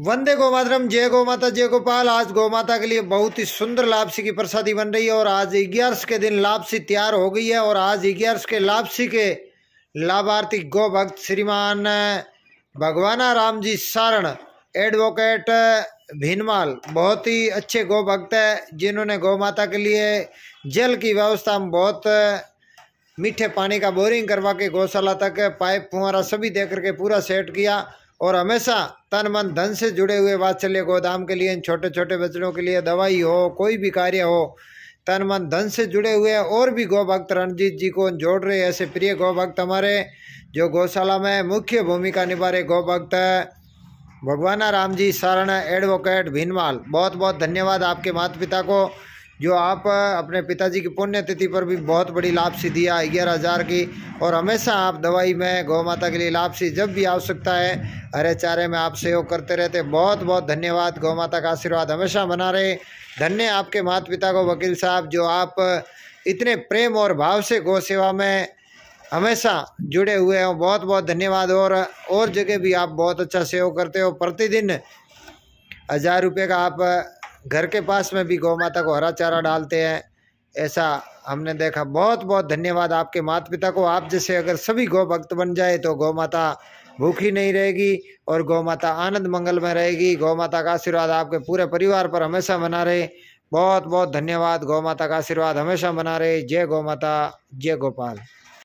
वंदे मातरम जय माता जय गोपाल आज माता के लिए बहुत ही सुंदर लापसी की प्रसादी बन रही है और आज ग्यारस के दिन लापसी तैयार हो गई है और आज ग्यारस के लापसी के लाभार्थी गौ भक्त श्रीमान भगवाना राम जी सारण एडवोकेट भीनमाल बहुत ही अच्छे गौ भक्त है जिन्होंने गौ माता के लिए जल की व्यवस्था में बहुत मीठे पानी का बोरिंग करवा के गौशाला तक पाइप फुहारा सभी दे करके पूरा सेट किया और हमेशा तन मन धन से जुड़े हुए वात्सल्य गोदाम के लिए इन छोटे छोटे बच्चों के लिए दवाई हो कोई भी कार्य हो तन मन धन से जुड़े हुए और भी गोभक्त रणजीत जी को जोड़ रहे ऐसे प्रिय गौभक्त हमारे जो गौशाला में मुख्य भूमिका निभा रहे गौभक्त भगवाना राम जी शरण एडवोकेट भीनमाल बहुत बहुत धन्यवाद आपके माता पिता को जो आप अपने पिताजी की पुण्यतिथि पर भी बहुत बड़ी लापसी दिया ग्यारह हज़ार की और हमेशा आप दवाई में गौ माता के लिए लापसी जब भी आवश्यकता है हरे चारे में आप सहयोग करते रहते बहुत बहुत धन्यवाद गौ माता का आशीर्वाद हमेशा बना रहे धन्य आपके माता पिता को वकील साहब जो आप इतने प्रेम और भाव से गौ सेवा में हमेशा जुड़े हुए हैं बहुत बहुत धन्यवाद और और जगह भी आप बहुत अच्छा सहयोग करते हो प्रतिदिन हज़ार रुपये का आप घर के पास में भी गौ माता को हरा चारा डालते हैं ऐसा हमने देखा बहुत बहुत धन्यवाद आपके माता पिता को आप जैसे अगर सभी गौ भक्त बन जाए तो गौ माता भूखी नहीं रहेगी और गौ माता आनंद मंगल में रहेगी गौ माता का आशीर्वाद आपके पूरे परिवार पर हमेशा बना रहे बहुत बहुत धन्यवाद गौ माता का आशीर्वाद हमेशा बना रहे जय गौ माता जय गोपाल